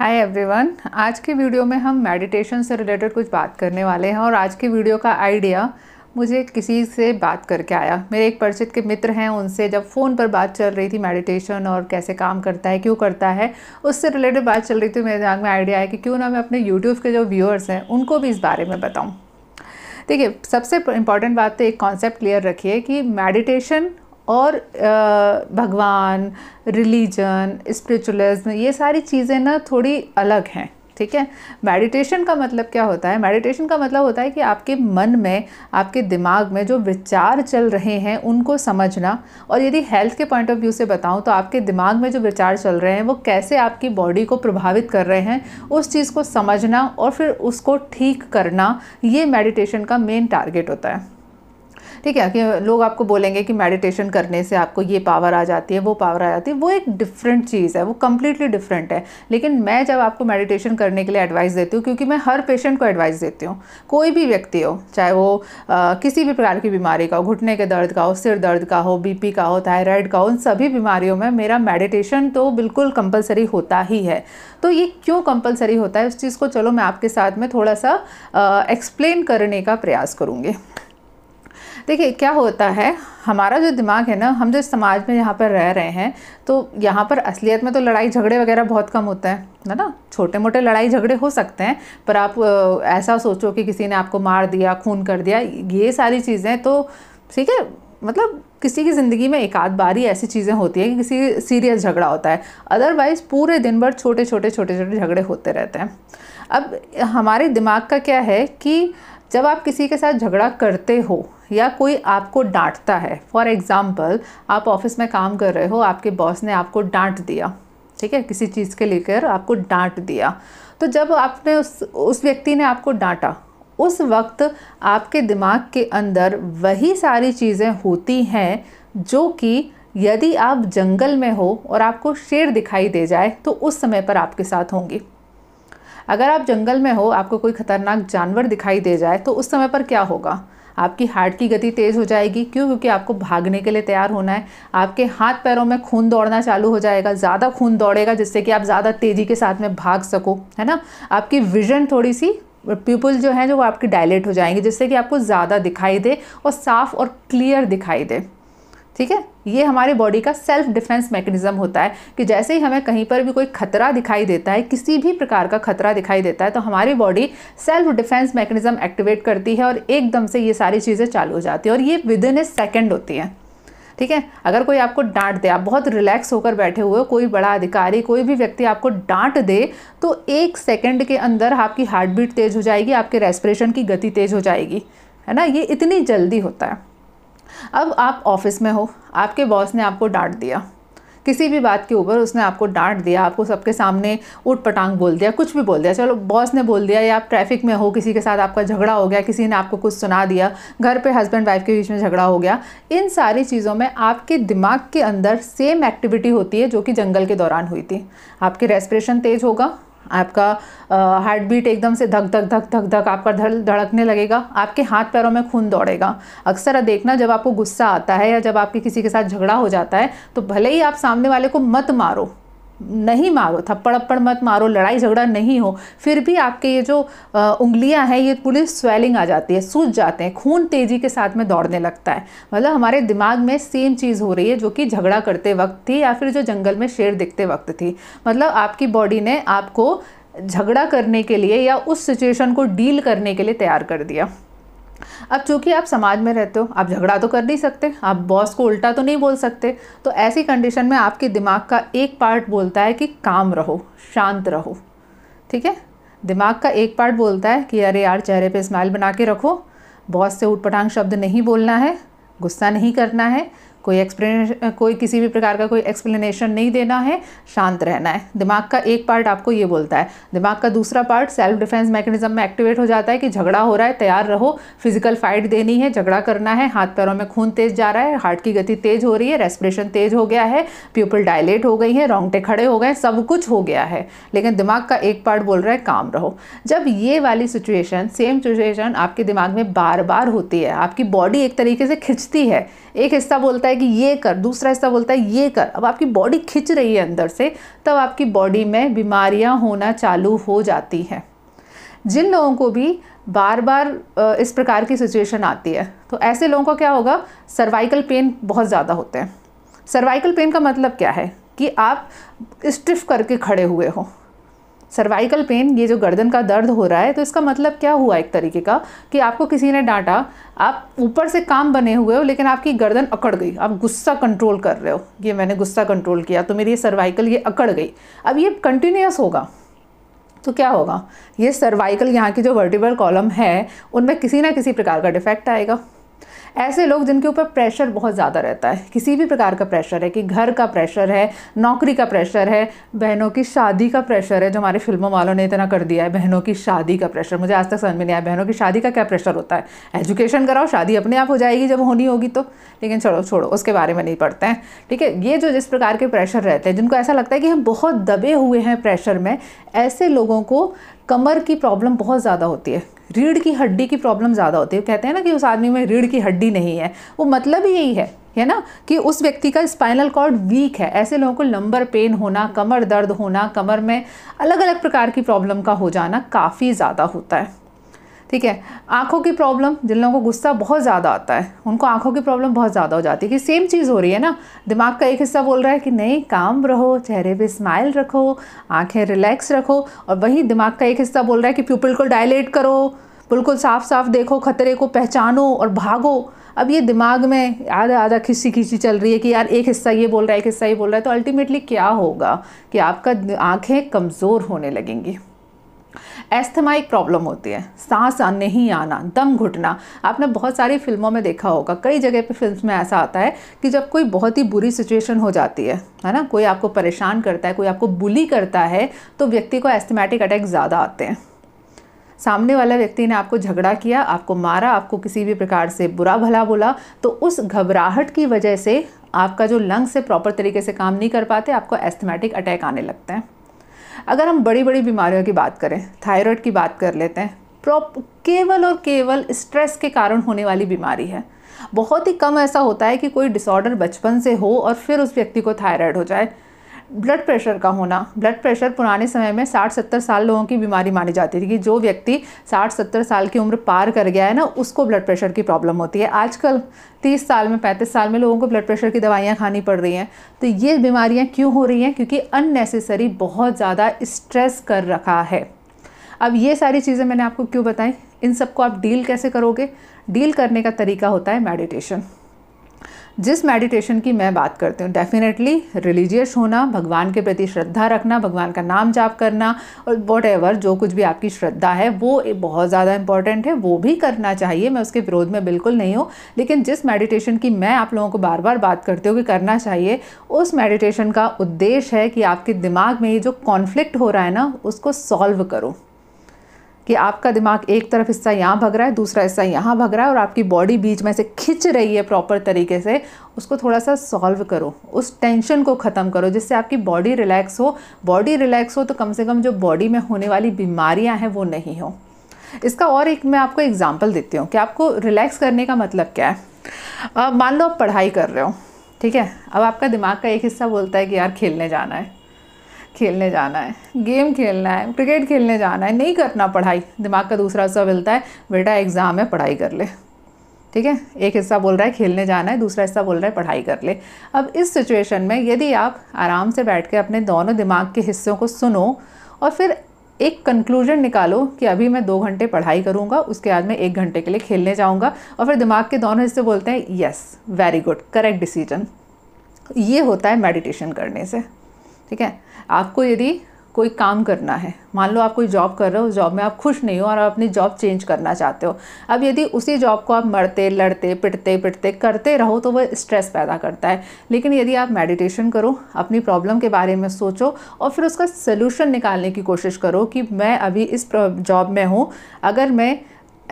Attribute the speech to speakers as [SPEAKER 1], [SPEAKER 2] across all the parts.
[SPEAKER 1] hi everyone आज के video में हम मेडिटेशन से रिलेटेड कुछ बात करने वाले हैं और आज के वीडियो का आइडिया मुझे किसी से बात करके आया मेरे एक परिचित के मित्र हैं उनसे जब फ़ोन पर बात चल रही थी मेडिटेशन और कैसे काम करता है क्यों करता है उससे रिलेटेड बात चल रही थी मेरे दिमाग में आइडिया है कि क्यों ना मैं अपने यूट्यूब के जो व्यूअर्स हैं उनको भी इस बारे में बताऊँ देखिए सबसे इंपॉर्टेंट बात तो एक कॉन्सेप्ट क्लियर रखिए कि मेडिटेशन और भगवान रिलीजन स्पिरिचुअलिज्म ये सारी चीज़ें ना थोड़ी अलग हैं ठीक है मेडिटेशन का मतलब क्या होता है मेडिटेशन का मतलब होता है कि आपके मन में आपके दिमाग में जो विचार चल रहे हैं उनको समझना और यदि हेल्थ के पॉइंट ऑफ व्यू से बताऊं तो आपके दिमाग में जो विचार चल रहे हैं वो कैसे आपकी बॉडी को प्रभावित कर रहे हैं उस चीज़ को समझना और फिर उसको ठीक करना ये मेडिटेशन का मेन टारगेट होता है ठीक है कि लोग आपको बोलेंगे कि मेडिटेशन करने से आपको ये पावर आ जाती है वो पावर आ जाती है वो एक डिफरेंट चीज़ है वो कम्प्लीटली डिफरेंट है लेकिन मैं जब आपको मेडिटेशन करने के लिए एडवाइस देती हूँ क्योंकि मैं हर पेशेंट को एडवाइस देती हूँ कोई भी व्यक्ति हो चाहे वो आ, किसी भी प्रकार की बीमारी का हो घुटने के दर्द का हो सिर दर्द का हो बीपी का हो थायराइड का हो उन सभी बीमारियों में मेरा मेडिटेशन तो बिल्कुल कंपलसरी होता ही है तो ये क्यों कंपलसरी होता है उस चीज़ को चलो मैं आपके साथ में थोड़ा सा एक्सप्लेन करने का प्रयास करूँगी देखिए क्या होता है हमारा जो दिमाग है ना हम जो समाज में यहाँ पर रह रहे हैं तो यहाँ पर असलियत में तो लड़ाई झगड़े वगैरह बहुत कम होते हैं है ना छोटे मोटे लड़ाई झगड़े हो सकते हैं पर आप ऐसा सोचो कि किसी ने आपको मार दिया खून कर दिया ये सारी चीज़ें तो ठीक है मतलब किसी की ज़िंदगी में एक आध बार ही ऐसी चीज़ें होती हैं कि किसी सीरियस झगड़ा होता है अदरवाइज़ पूरे दिन भर छोटे छोटे छोटे छोटे झगड़े होते रहते हैं अब हमारे दिमाग का क्या है कि जब आप किसी के साथ झगड़ा करते हो या कोई आपको डांटता है फॉर एग्ज़ाम्पल आप ऑफिस में काम कर रहे हो आपके बॉस ने आपको डांट दिया ठीक है किसी चीज़ के लेकर आपको डांट दिया तो जब आपने उस उस व्यक्ति ने आपको डांटा उस वक्त आपके दिमाग के अंदर वही सारी चीज़ें होती हैं जो कि यदि आप जंगल में हो और आपको शेर दिखाई दे जाए तो उस समय पर आपके साथ होंगी अगर आप जंगल में हो आपको कोई खतरनाक जानवर दिखाई दे जाए तो उस समय पर क्या होगा आपकी हार्ट की गति तेज़ हो जाएगी क्यों क्योंकि आपको भागने के लिए तैयार होना है आपके हाथ पैरों में खून दौड़ना चालू हो जाएगा ज़्यादा खून दौड़ेगा जिससे कि आप ज़्यादा तेज़ी के साथ में भाग सको है ना आपकी विजन थोड़ी सी पीपल जो हैं जो वो आपकी डायलेट हो जाएंगे जिससे कि आपको ज़्यादा दिखाई दे और साफ़ और क्लियर दिखाई दे ठीक है ये हमारे बॉडी का सेल्फ डिफेंस मैकेनिज्म होता है कि जैसे ही हमें कहीं पर भी कोई खतरा दिखाई देता है किसी भी प्रकार का खतरा दिखाई देता है तो हमारी body self defence mechanism activate करती है और एकदम से ये सारी चीज़ें चालू हो जाती है और ये विद इन ए सेकेंड होती हैं ठीक है अगर कोई आपको डांट दे आप बहुत रिलैक्स होकर बैठे हुए कोई बड़ा अधिकारी कोई भी व्यक्ति आपको डांट दे तो एक सेकंड के अंदर आपकी हार्ट बीट तेज़ हो जाएगी आपके रेस्पिरेशन की गति तेज़ हो जाएगी है ना ये इतनी जल्दी होता है अब आप ऑफिस में हो आपके बॉस ने आपको डांट दिया किसी भी बात के ऊपर उसने आपको डांट दिया आपको सबके सामने उठ पटांग बोल दिया कुछ भी बोल दिया चलो बॉस ने बोल दिया या आप ट्रैफिक में हो किसी के साथ आपका झगड़ा हो गया किसी ने आपको कुछ सुना दिया घर पे हस्बैंड वाइफ के बीच में झगड़ा हो गया इन सारी चीज़ों में आपके दिमाग के अंदर सेम एक्टिविटी होती है जो कि जंगल के दौरान हुई थी आपकी रेस्परेशन तेज़ होगा आपका हार्ट बीट एकदम से धक धक धक धक धक आपका धड़ धड़कने लगेगा आपके हाथ पैरों में खून दौड़ेगा अक्सर देखना जब आपको गुस्सा आता है या जब आपके किसी के साथ झगड़ा हो जाता है तो भले ही आप सामने वाले को मत मारो नहीं मारो थप्पड़ अप्पड़ मत मारो लड़ाई झगड़ा नहीं हो फिर भी आपके ये जो उंगलियां हैं ये पूरी स्वेलिंग आ जाती है सूज जाते हैं खून तेज़ी के साथ में दौड़ने लगता है मतलब हमारे दिमाग में सेम चीज़ हो रही है जो कि झगड़ा करते वक्त थी या फिर जो जंगल में शेर दिखते वक्त थी मतलब आपकी बॉडी ने आपको झगड़ा करने के लिए या उस सिचुएशन को डील करने के लिए तैयार कर दिया अब चूंकि आप समाज में रहते हो आप झगड़ा तो कर नहीं सकते आप बॉस को उल्टा तो नहीं बोल सकते तो ऐसी कंडीशन में आपके दिमाग का एक पार्ट बोलता है कि काम रहो शांत रहो ठीक है दिमाग का एक पार्ट बोलता है कि अरे यार चेहरे पे स्माइल बना के रखो बॉस से उठपटांग शब्द नहीं बोलना है गुस्सा नहीं करना है कोई एक्सप्लेनेशन कोई किसी भी प्रकार का कोई एक्सप्लेनेशन नहीं देना है शांत रहना है दिमाग का एक पार्ट आपको ये बोलता है दिमाग का दूसरा पार्ट सेल्फ डिफेंस मैकेनिज्म में एक्टिवेट हो जाता है कि झगड़ा हो रहा है तैयार रहो फिजिकल फाइट देनी है झगड़ा करना है हाथ पैरों में खून तेज जा रहा है हार्ट की गति तेज हो रही है रेस्परेशन तेज हो गया है प्यूपल डायलेट हो गई है रोंगटे खड़े हो गए सब कुछ हो गया है लेकिन दिमाग का एक पार्ट बोल रहा है काम रहो जब ये वाली सिचुएशन सेम सिचुएशन आपके दिमाग में बार बार होती है आपकी बॉडी एक तरीके से खिंचती है एक हिस्सा बोलता है बोलता है कि ये कर दूसरा हिस्सा बोलता है ये कर अब आपकी बॉडी खिंच रही है अंदर से तब आपकी बॉडी में बीमारियाँ होना चालू हो जाती हैं जिन लोगों को भी बार बार इस प्रकार की सिचुएशन आती है तो ऐसे लोगों का क्या होगा सर्वाइकल पेन बहुत ज़्यादा होते हैं सर्वाइकल पेन का मतलब क्या है कि आप स्टिफ करके खड़े हुए हो सर्वाइकल पेन ये जो गर्दन का दर्द हो रहा है तो इसका मतलब क्या हुआ एक तरीके का कि आपको किसी ने डांटा आप ऊपर से काम बने हुए हो लेकिन आपकी गर्दन अकड़ गई आप गुस्सा कंट्रोल कर रहे हो ये मैंने गुस्सा कंट्रोल किया तो मेरी ये सर्वाइकल ये अकड़ गई अब ये कंटिन्यूस होगा तो क्या होगा ये सर्वाइकल यहाँ की जो वर्टिबल कॉलम है उनमें किसी ना किसी प्रकार का डिफेक्ट आएगा ऐसे लोग जिनके ऊपर प्रेशर बहुत ज़्यादा रहता है किसी भी प्रकार का प्रेशर है कि घर का प्रेशर है नौकरी का प्रेशर है बहनों की शादी का प्रेशर है जो हमारे फिल्मों वालों ने इतना कर दिया है बहनों की शादी का प्रेशर मुझे आज तक समझ में नहीं आया बहनों की शादी का क्या प्रेशर होता है एजुकेशन कराओ शादी अपने आप हो जाएगी जब होनी होगी तो लेकिन छोड़ो छोड़ो उसके बारे में नहीं पढ़ते हैं ठीक है ये जो जिस प्रकार के प्रेशर रहते हैं जिनको ऐसा लगता है कि हम बहुत दबे हुए हैं प्रेशर में ऐसे लोगों को कमर की प्रॉब्लम बहुत ज़्यादा होती है रीढ़ की हड्डी की प्रॉब्लम ज़्यादा होती है कहते हैं ना कि उस आदमी में रीढ़ की हड्डी नहीं है वो मतलब ही यही है है ना कि उस व्यक्ति का स्पाइनल कॉर्ड वीक है ऐसे लोगों को लंबर पेन होना कमर दर्द होना कमर में अलग अलग प्रकार की प्रॉब्लम का हो जाना काफ़ी ज़्यादा होता है ठीक है आंखों की प्रॉब्लम जिन लोगों को गुस्सा बहुत ज़्यादा आता है उनको आंखों की प्रॉब्लम बहुत ज़्यादा हो जाती है कि सेम चीज़ हो रही है ना दिमाग का एक हिस्सा बोल रहा है कि नहीं काम रहो चेहरे पे स्माइल रखो आंखें रिलैक्स रखो और वहीं दिमाग का एक हिस्सा बोल रहा है कि प्यूपल को डायलेट करो बिल्कुल साफ साफ देखो खतरे को पहचानो और भागो अब ये दिमाग में आधा आधा खिसी खिसी चल रही है कि यार एक हिस्सा ये बोल रहा है एक हिस्सा ये बोल रहा है तो अल्टीमेटली क्या होगा कि आपका आँखें कमज़ोर होने लगेंगी एस्थमाइक प्रॉब्लम होती है सांस नहीं आना दम घुटना आपने बहुत सारी फिल्मों में देखा होगा कई जगह पे फिल्म में ऐसा आता है कि जब कोई बहुत ही बुरी सिचुएशन हो जाती है है ना कोई आपको परेशान करता है कोई आपको बुली करता है तो व्यक्ति को एस्थमेटिक अटैक ज़्यादा आते हैं सामने वाला व्यक्ति ने आपको झगड़ा किया आपको मारा आपको किसी भी प्रकार से बुरा भला बोला तो उस घबराहट की वजह से आपका जो लंग्स है प्रॉपर तरीके से काम नहीं कर पाते आपको एस्थमेटिक अटैक आने लगते हैं अगर हम बड़ी बड़ी बीमारियों की बात करें थायराइड की बात कर लेते हैं प्रॉप केवल और केवल स्ट्रेस के कारण होने वाली बीमारी है बहुत ही कम ऐसा होता है कि कोई डिसऑर्डर बचपन से हो और फिर उस व्यक्ति को थायराइड हो जाए ब्लड प्रेशर का होना ब्लड प्रेशर पुराने समय में 60-70 साल लोगों की बीमारी मानी जाती थी कि जो व्यक्ति 60-70 साल की उम्र पार कर गया है ना उसको ब्लड प्रेशर की प्रॉब्लम होती है आजकल 30 साल में 35 साल में लोगों को ब्लड प्रेशर की दवाइयाँ खानी पड़ रही हैं तो ये बीमारियाँ क्यों हो रही हैं क्योंकि अननेसेसरी बहुत ज़्यादा स्ट्रेस कर रखा है अब ये सारी चीज़ें मैंने आपको क्यों बताई इन सबको आप डील कैसे करोगे डील करने का तरीका होता है मेडिटेशन जिस मेडिटेशन की मैं बात करती हूँ डेफिनेटली रिलीजियस होना भगवान के प्रति श्रद्धा रखना भगवान का नाम जाप करना और वॉट एवर जो कुछ भी आपकी श्रद्धा है वो बहुत ज़्यादा इंपॉर्टेंट है वो भी करना चाहिए मैं उसके विरोध में बिल्कुल नहीं हूँ लेकिन जिस मेडिटेशन की मैं आप लोगों को बार बार बात करती हूँ कि करना चाहिए उस मेडिटेशन का उद्देश्य है कि आपके दिमाग में ये जो कॉन्फ्लिक्ट हो रहा है ना उसको सॉल्व करो कि आपका दिमाग एक तरफ हिस्सा यहाँ भग रहा है दूसरा हिस्सा यहाँ भग रहा है और आपकी बॉडी बीच में से खिंच रही है प्रॉपर तरीके से उसको थोड़ा सा सॉल्व करो उस टेंशन को ख़त्म करो जिससे आपकी बॉडी रिलैक्स हो बॉडी रिलैक्स हो तो कम से कम जो बॉडी में होने वाली बीमारियाँ हैं वो नहीं हो इसका और एक मैं आपको एग्ज़ाम्पल देती हूँ कि आपको रिलैक्स करने का मतलब क्या है मान लो आप पढ़ाई कर रहे हो ठीक है अब आपका दिमाग का एक हिस्सा बोलता है कि यार खेलने जाना है खेलने जाना है गेम खेलना है क्रिकेट खेलने जाना है नहीं करना पढ़ाई दिमाग का दूसरा हिस्सा मिलता है बेटा एग्ज़ाम है पढ़ाई कर ले ठीक है एक हिस्सा बोल रहा है खेलने जाना है दूसरा हिस्सा बोल रहा है पढ़ाई कर ले अब इस सिचुएशन में यदि आप आराम से बैठ के अपने दोनों दिमाग के हिस्सों को सुनो और फिर एक कंक्लूजन निकालो कि अभी मैं दो घंटे पढ़ाई करूँगा उसके बाद मैं एक घंटे के लिए खेलने जाऊँगा और फिर दिमाग के दोनों हिस्से बोलते हैं yes very good correct decision ये होता है मेडिटेशन करने से ठीक है आपको यदि कोई काम करना है मान लो आप कोई जॉब कर रहे हो उस जॉब में आप खुश नहीं हो और आप अपनी जॉब चेंज करना चाहते हो अब यदि उसी जॉब को आप मरते लड़ते पिटते पिटते करते रहो तो वह स्ट्रेस पैदा करता है लेकिन यदि आप मेडिटेशन करो अपनी प्रॉब्लम के बारे में सोचो और फिर उसका सलूशन निकालने की कोशिश करो कि मैं अभी इस जॉब में हूँ अगर मैं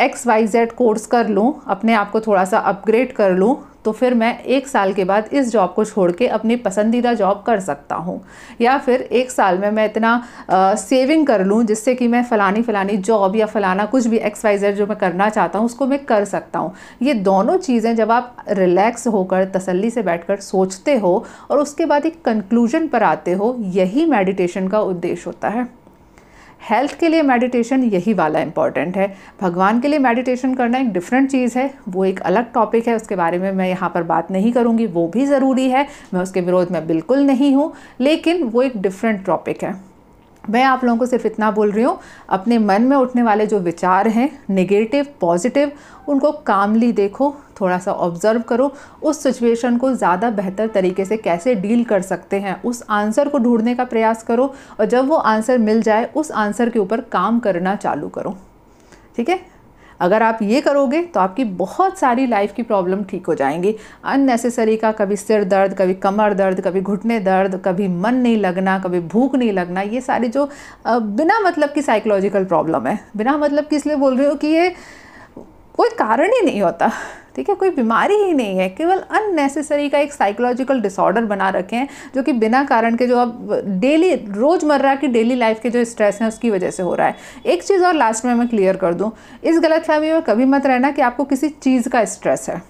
[SPEAKER 1] एक्स वाई जेड कोर्स कर लूँ अपने आप को थोड़ा सा अपग्रेड कर लूँ तो फिर मैं एक साल के बाद इस जॉब को छोड़ के अपनी पसंदीदा जॉब कर सकता हूँ या फिर एक साल में मैं इतना आ, सेविंग कर लूँ जिससे कि मैं फ़लानी फ़लानी जॉब या फ़लाना कुछ भी एक्सवाइजर जो मैं करना चाहता हूँ उसको मैं कर सकता हूँ ये दोनों चीज़ें जब आप रिलैक्स होकर तसल्ली से बैठ सोचते हो और उसके बाद एक कंक्लूजन पर आते हो यही मेडिटेशन का उद्देश्य होता है हेल्थ के लिए मेडिटेशन यही वाला इंपॉर्टेंट है भगवान के लिए मेडिटेशन करना एक डिफरेंट चीज़ है वो एक अलग टॉपिक है उसके बारे में मैं यहाँ पर बात नहीं करूँगी वो भी ज़रूरी है मैं उसके विरोध में बिल्कुल नहीं हूँ लेकिन वो एक डिफरेंट टॉपिक है मैं आप लोगों को सिर्फ इतना बोल रही हूँ अपने मन में उठने वाले जो विचार हैं नेगेटिव पॉजिटिव उनको कामली देखो थोड़ा सा ऑब्ज़र्व करो उस सिचुएशन को ज़्यादा बेहतर तरीके से कैसे डील कर सकते हैं उस आंसर को ढूंढने का प्रयास करो और जब वो आंसर मिल जाए उस आंसर के ऊपर काम करना चालू करो ठीक है अगर आप ये करोगे तो आपकी बहुत सारी लाइफ की प्रॉब्लम ठीक हो जाएंगी अननेसेसरी का कभी सिर दर्द कभी कमर दर्द कभी घुटने दर्द कभी मन नहीं लगना कभी भूख नहीं लगना ये सारी जो बिना मतलब की साइकोलॉजिकल प्रॉब्लम है बिना मतलब की इसलिए बोल रही हूँ कि ये कोई कारण ही नहीं होता ठीक है कोई बीमारी ही नहीं है केवल अननेसेसरी का एक साइकोलॉजिकल डिसऑर्डर बना रखे हैं जो कि बिना कारण के जो अब डेली रोज़मर्रा की डेली लाइफ के जो स्ट्रेस हैं उसकी वजह से हो रहा है एक चीज़ और लास्ट में मैं क्लियर कर दूँ इस गलत फहमी में कभी मत रहना कि आपको किसी चीज़ का स्ट्रेस है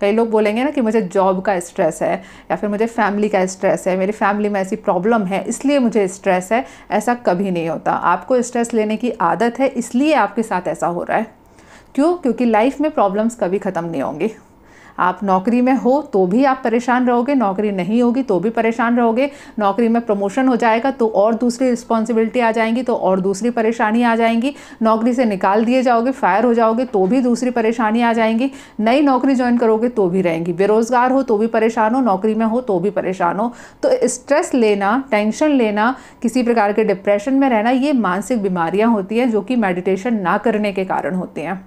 [SPEAKER 1] कई लोग बोलेंगे ना कि मुझे जॉब का स्ट्रेस है या फिर मुझे फैमिली का स्ट्रेस है मेरी फैमिली में ऐसी प्रॉब्लम है इसलिए मुझे स्ट्रेस है ऐसा कभी नहीं होता आपको स्ट्रेस लेने की आदत है इसलिए आपके साथ ऐसा हो रहा है क्यों क्योंकि लाइफ में प्रॉब्लम्स कभी ख़त्म नहीं होंगी आप नौकरी में हो तो भी आप परेशान रहोगे नौकरी नहीं होगी तो भी परेशान रहोगे नौकरी में प्रमोशन हो जाएगा तो और दूसरी रिस्पॉन्सिबिलिटी आ जाएंगी तो और दूसरी परेशानी आ जाएंगी नौकरी से निकाल दिए जाओगे फायर हो जाओगे तो भी दूसरी परेशानी आ जाएंगी नई नौकरी ज्वाइन करोगे तो भी रहेंगी बेरोज़गार हो तो भी परेशान हो नौकरी में हो तो भी परेशान हो तो स्ट्रेस लेना टेंशन लेना किसी प्रकार के डिप्रेशन में रहना ये मानसिक बीमारियाँ होती हैं जो कि मेडिटेशन ना करने के कारण होती हैं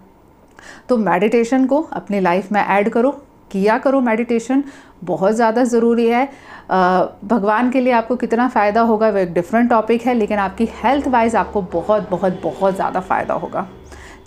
[SPEAKER 1] तो मेडिटेशन को अपनी लाइफ में ऐड करो किया करो मेडिटेशन बहुत ज़्यादा ज़रूरी है भगवान के लिए आपको कितना फ़ायदा होगा वो एक डिफरेंट टॉपिक है लेकिन आपकी हेल्थ वाइज आपको बहुत बहुत बहुत ज़्यादा फ़ायदा होगा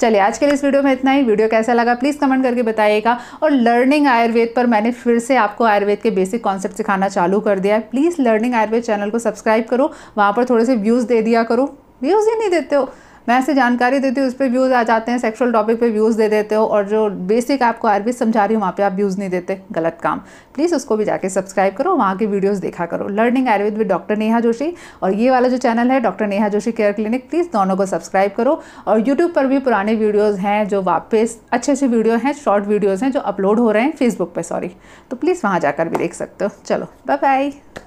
[SPEAKER 1] चलिए आज के लिए इस वीडियो में इतना ही वीडियो कैसा लगा प्लीज़ कमेंट करके बताइएगा और लर्निंग आयुर्वेद पर मैंने फिर से आपको आयुर्वेद के बेसिक कॉन्सेप्ट सिखाना चालू कर दिया है प्लीज़ लर्निंग आयुर्वेद चैनल को सब्सक्राइब करो वहाँ पर थोड़े से व्यूज़ दे दिया करो व्यूज़ ही नहीं देते हो मैं ऐसे जानकारी देती हूँ उस पर व्यूज़ आ जाते हैं सेक्सुअल टॉपिक पे व्यूज़ दे देते हो और जो बेसिक आपको अरबी समझा रही हूँ वहाँ पे आप व्यूज़ नहीं देते गलत काम प्लीज़ उसको भी जाके सब्सक्राइब करो वहाँ के वीडियोज़ देखा करो learning Ayurveda with doctor Neha Joshi और ये वाला जो चैनल है doctor Neha Joshi care clinic please दोनों को सब्सक्राइब करो और यूट्यूब पर भी पुराने वीडियोज़ हैं जो वापस अच्छे अच्छे वीडियो हैं शॉर्ट वीडियोज़ हैं जो अपलोड हो रहे हैं फेसबुक पर सॉरी तो प्लीज़ वहाँ जाकर भी देख सकते हो चलो बाय बाय